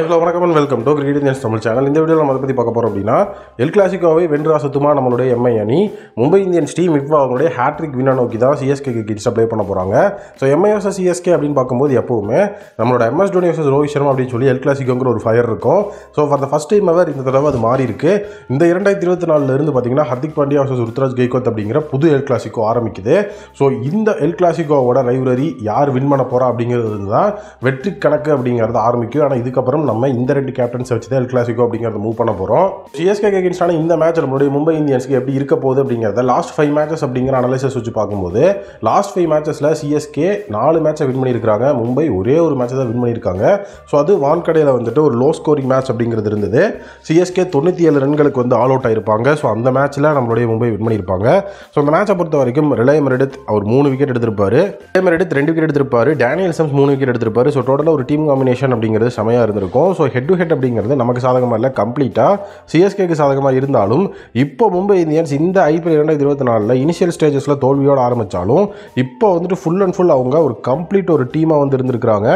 hello வணக்கம் and welcome to cricket Indians Tamil channel இந்த வீடியோவில் நம்ம அதை பற்றி பார்க்க போகிறோம் அப்படின்னா எல் கிளாசிக்கோவை வென்றா சுத்தமாக நம்மளுடைய எம்ஐ அணி மும்பை இந்தியன்ஸ் டீம் இப்போ அவங்களுடைய ஹேட்ரிக் வின்னை நோக்கி தான் சிஎஸ்கே கிட்ஸை ப்ளே பண்ண போகிறாங்க ஸோ எம்ஐ சிஎஸ்கே அப்படின்னு பார்க்கும்போது எப்போவுமே நம்மளோட எம்எஸ் டோனி வர்சஸ் ரோஹித் சர்மா அப்படின்னு சொல்லி எல் கிளாசிக்கோங்கிற ஒரு ஃபயர் இருக்கும் so for the first time அவர் இந்த தடவை அது மாறி இருக்கு இந்த இரண்டாயிரத்தி இருபத்தி நாலுலேருந்து பார்த்தீங்கன்னா ஹர்திக் பாண்டியா வர்சஸ் ருத்ராஜ் கெய்கோத் அப்படிங்கிற புது எல் கிளாசிக்கோ ஆரம்பிக்குது ஸோ இந்த எல் கிளாசிக்கோவோட லைப்ரரி யார் வின் பண்ண போகிறா அப்படிங்கிறது தான் வெற்றி கணக்கு அப்படிங்கிறது ஆரம்பிக்கும் ஆனால் இதுக்கப்புறம் நம்ம இந்த ரெண்டு கேப்டன்ஸை வச்சு தான் எல் கிளாசிக்கோ அப்படிங்கிறத மூவ் பண்ண போகிறோம் சிஎஸ்கே கேகின்ஸ்டான இந்த மேட்ச் நம்மளுடைய மும்பை இந்தியன்ஸ்க்கு எப்படி இருக்க போகுது அப்படிங்கிறத லாஸ்ட் ஃபைவ் மேட்சஸ் அப்படிங்கிற அனலைசஸ் வச்சு பார்க்கும்போது லாஸ்ட் ஃபைவ் மேட்சஸில் சிஎஸ்கே நாலு மேட்சை வின் பண்ணியிருக்காங்க மும்பை ஒரே ஒரு மேட்சை தான் வின் பண்ணியிருக்காங்க ஸோ அது வான்கடையில் வந்துட்டு ஒரு லோ ஸ்கோரிங் மேட்ச் அப்படிங்கிறது இருந்தது சிஎஸ்கே தொண்ணூற்றி ஏழு ரன்களுக்கு வந்து ஆல் அவுட் ஆயிருப்பாங்க ஸோ அந்த மேட்ச்சில் நம்மளுடைய மும்பை வின் பண்ணியிருப்பாங்க ஸோ அந்த மேட்சை பொறுத்த வரைக்கும் ரிலே எடுத்து அவர் மூணு விக்கெட் எடுத்திருப்பார் ரிலையம் எடுத்து ரெண்டு விக்கெட் எடுத்திருப்பார் டேனியல் சம்ஸ் மூணு விக்கெட் எடுத்திருப்பார் ஸோ டோட்டலாக ஒரு டீம் காம்பினேஷன் அப்படிங்கிறது செமையாக இருந்திருக்கும் இருக்கும் ஸோ ஹெட் டு ஹெட் அப்படிங்கிறது நமக்கு சாதகமாக இல்லை கம்ப்ளீட்டாக சிஎஸ்கேக்கு சாதகமாக இருந்தாலும் இப்போ மும்பை இந்தியன்ஸ் இந்த ஐபிஎல் இரண்டாயிரத்தி இருபத்தி நாலில் இனிஷியல் ஸ்டேஜஸில் தோல்வியோடு ஆரம்பித்தாலும் இப்போ வந்துட்டு ஃபுல் அண்ட் ஃபுல் அவங்க ஒரு கம்ப்ளீட் ஒரு டீமாக வந்து இருந்திருக்கிறாங்க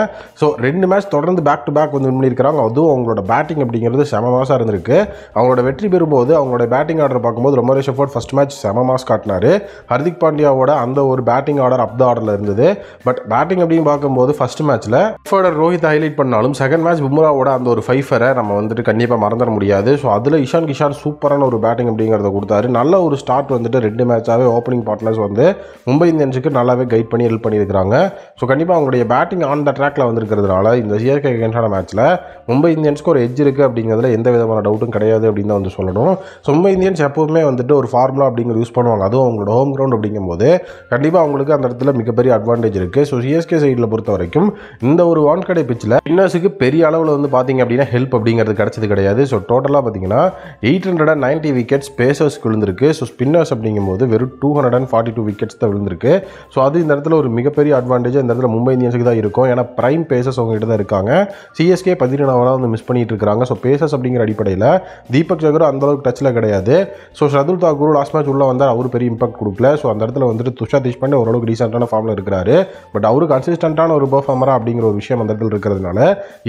ஸோ ரெண்டு மேட்ச் தொடர்ந்து பேக் டு பேக் வந்து பண்ணியிருக்கிறாங்க அதுவும் அவங்களோட பேட்டிங் அப்படிங்கிறது செம மாசாக இருந்திருக்கு அவங்களோட வெற்றி பெறும்போது அவங்களோட பேட்டிங் ஆர்டர் பார்க்கும்போது ரொம்ப ஃபோர்ட் ஃபஸ்ட் மேட்ச் செம மாஸ் காட்டினார் ஹர்திக் பாண்டியாவோட அந்த ஒரு பேட்டிங் ஆர்டர் அப் த ஆர்டரில் இருந்தது பட் பேட்டிங் அப்படின்னு பார்க்கும்போது ஃபஸ்ட் மேட்ச்சில் ரோஹித் ஹைலைட் பண்ணாலும் செகண்ட் மேட்ச் பும்ரா பும்ராவோட அந்த ஒரு ஃபைஃபரை நம்ம வந்துட்டு கண்டிப்பாக மறந்துட முடியாது ஸோ அதில் இஷான் கிஷான் சூப்பரான ஒரு பேட்டிங் அப்படிங்கிறத கொடுத்தாரு நல்ல ஒரு ஸ்டார்ட் வந்துட்டு ரெண்டு மேட்சாகவே ஓப்பனிங் பார்ட்னர்ஸ் வந்து மும்பை இந்தியன்ஸுக்கு நல்லாவே கைட் பண்ணி ஹெல்ப் பண்ணியிருக்கிறாங்க ஸோ கண்டிப்பாக அவங்களுடைய பேட்டிங் ஆன் த ட்ராக்ல வந்திருக்கிறதுனால இந்த சிஆர்கே அகேன்ஸ்டான மேட்ச்சில் மும்பை இந்தியன்ஸ்க்கு ஒரு எஜ் இருக்குது அப்படிங்கிறதுல எந்த விதமான டவுட்டும் கிடையாது அப்படின்னு தான் வந்து சொல்லணும் ஸோ மும்பை இந்தியன்ஸ் எப்போவுமே வந்துட்டு ஒரு ஃபார்முலா அப்படிங்கிறது யூஸ் பண்ணுவாங்க அதுவும் அவங்களோட ஹோம் கிரவுண்ட் அப்படிங்கும்போது கண்டிப்பாக அவங்களுக்கு அந்த இடத்துல மிகப்பெரிய அட்வான்டேஜ் இருக்குது ஸோ சிஎஸ்கே சைடில் பொறுத்த வரைக்கும் இந்த ஒரு வான்கடை பிச்சில் பின்னர்ஸுக்கு பெரிய அளவில் வந்து பார்த்திங்க அப்படின்னா ஹெல்ப் அப்படிங்கிறது கிடச்சது கிடையாது ஸோ டோட்டலாக பார்த்திங்கன்னா eight hundred and ninety wickets pacers விழுந்திருக்கு ஸோ ஸ்பின்னர்ஸ் அப்படிங்கும் போது வெறும் two hundred and forty two wickets தான் விழுந்திருக்கு ஸோ அது இந்த இடத்துல ஒரு மிகப்பெரிய அட்வான்டேஜ் இந்த இடத்துல மும்பை இந்தியன்ஸுக்கு தான் இருக்கும் ஏன்னா ப்ரைம் பேசர்ஸ் அவங்ககிட்ட தான் இருக்காங்க சிஎஸ்கே பதினேழாவதாக வந்து மிஸ் பண்ணிட்டு இருக்காங்க ஸோ பேசர்ஸ் அப்படிங்கிற அடிப்படையில் தீபக் ஜகரும் அந்தளவுக்கு டச்சில் கிடையாது so Shardul Thakur last match உள்ளே வந்தால் அவர் பெரிய இம்பாக்ட் கொடுக்கல ஸோ அந்த இடத்துல வந்துட்டு தீஷ் தேஷ்பாண்டே ஓரளவுக்கு ரீசெண்டான ஃபார்மில் இருக்கிறாரு பட் அவர் கன்சிஸ்டண்ட்டான ஒரு பர்ஃபார்மராக அப்படிங்கிற ஒரு விஷயம் அந்த இடத்துல இருக்கிறதுனால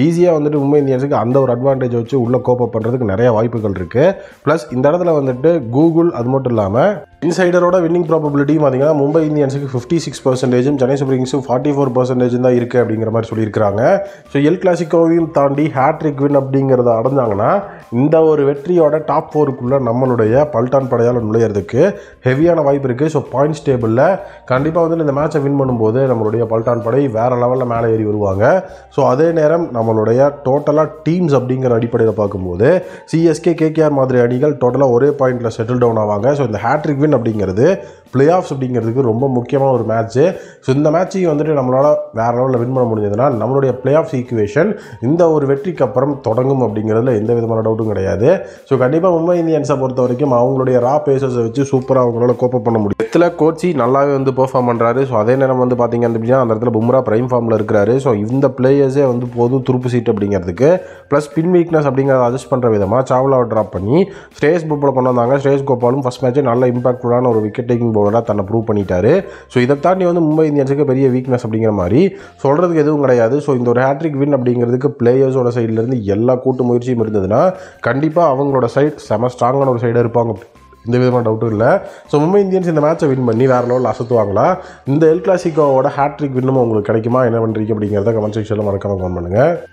ஈஸியாக வந்துட்டு வந்துட்டு மும்பை இந்தியன்ஸுக்கு அந்த ஒரு அட்வான்டேஜ் வச்சு உள்ளே கோப்பப் பண்ணுறதுக்கு நிறைய வாய்ப்புகள் இருக்குது ப்ளஸ் இந்த இடத்துல வந்துட்டு கூகுள் அது மட்டும் இல்லாமல் இன்சைடரோட வின்னிங் ப்ராபபிலிட்டியும் பார்த்தீங்கன்னா மும்பை இந்தியன்ஸுக்கு ஃபிஃப்டி சிக்ஸ் பர்சன்டேஜும் சென்னை சூப்பர் கிங்ஸும் ஃபார்ட்டி ஃபோர் பர்சன்டேஜ் தான் இருக்குது அப்படிங்கிற மாதிரி சொல்லியிருக்காங்க ஸோ எல் கிளாசிக்கோவையும் தாண்டி ஹேட்ரிக் வின் அப்படிங்கிறத அடைஞ்சாங்கன்னா இந்த ஒரு வெற்றியோட டாப் ஃபோருக்குள்ளே நம்மளுடைய பல்டான் படையால் நுழையிறதுக்கு ஹெவியான வாய்ப்பு இருக்குது ஸோ பாயிண்ட்ஸ் டேபிளில் கண்டிப்பாக வந்து இந்த மேட்சை வின் பண்ணும்போது நம்மளுடைய பல்டான் படை வேறு லெவலில் மேலே ஏறி வருவாங்க ஸோ அதே நேரம் நம்மளுடைய டோட்டலாக டீம்ஸ் அப்படிங்கிற அடிப்படையில் பார்க்கும்போது சிஎஸ்கே கேகேஆர் மாதிரி அணிகள் டோட்டலாக ஒரே பாயிண்டில் செட்டில் டவுன் ஆவாங்க ஸோ இந்த ஹேட்ரிக் வின் அப்படிங்கிறது பிளே ஆஃப்ஸ் அப்படிங்கிறதுக்கு ரொம்ப முக்கியமான ஒரு மேட்ச்சு ஸோ இந்த மேட்ச்சையும் வந்துட்டு நம்மளால் வேறு லெவலில் வின் பண்ண முடிஞ்சதுன்னா நம்மளுடைய பிளே ஆஃப் ஈக்குவேஷன் இந்த ஒரு வெற்றிக்கு அப்புறம் தொடங்கும் அப்படிங்கிறதுல எந்த விதமான டவுட்டும் கிடையாது ஸோ கண்டிப்பாக மும்பை இந்தியன்ஸை பொறுத்த வரைக்கும் அவங்களுடைய ரா பேசர்ஸை வச்சு சூப்பராக அவங்களால கோப்பப் பண்ண முடியும் இடத்துல கோச்சி நல்லாவே வந்து பர்ஃபார்ம் பண்ணுறாரு ஸோ அதே நேரம் வந்து பார்த்திங்க அப்படின்னா அந்த இடத்துல பும்ரா ப்ரைம் ஃபார்மில் இருக்கிறாரு ஸோ இந்த பிளேயர்ஸே வந்து போதும் துருப்பு சீட் அப்படிங்கிறதுக்கு ப்ளஸ் பின் வீக்னஸ் அப்படிங்கிறத அட்ஜஸ்ட் பண்ணுற விதமாக சாவ்லாவை ட்ராப் பண்ணி ஸ்ரேஸ் போப்பில் கொண்டு வந்தாங்க ஸ்ரேஸ் கோபாலும் ஃபஸ்ட் மேட்ச்சே நல்ல இம்பாக்ட்ஃபுல்லான ஒரு விக்கெட் டேக்கிங் ஓனராக தன்னை ப்ரூவ் பண்ணிட்டாரு ஸோ இதை தாண்டி வந்து மும்பை இந்தியன்ஸுக்கு பெரிய வீக்னஸ் அப்படிங்கிற மாதிரி சொல்கிறதுக்கு எதுவும் கிடையாது ஸோ இந்த ஒரு ஹேட்ரிக் வின் அப்படிங்கிறதுக்கு பிளேயர்ஸோட சைட்லேருந்து எல்லா கூட்டு முயற்சியும் இருந்ததுன்னா கண்டிப்பாக அவங்களோட சைட் செம ஸ்ட்ராங்கான ஒரு சைடாக இருப்பாங்க இந்த விதமான டவுட்டும் இல்லை ஸோ மும்பை இந்தியன்ஸ் இந்த மேட்ச்சை வின் பண்ணி வேறு லெவலில் அசத்துவாங்களா இந்த எல் கிளாசிக்கோவோட ஹேட்ரிக் வின்னும் உங்களுக்கு கிடைக்குமா என்ன பண்ணுறீங்க அப்படிங்கிறத கமெண்ட் செக்ஷனில் மறக்காமல் ஃபோன் பண்ணுங்கள்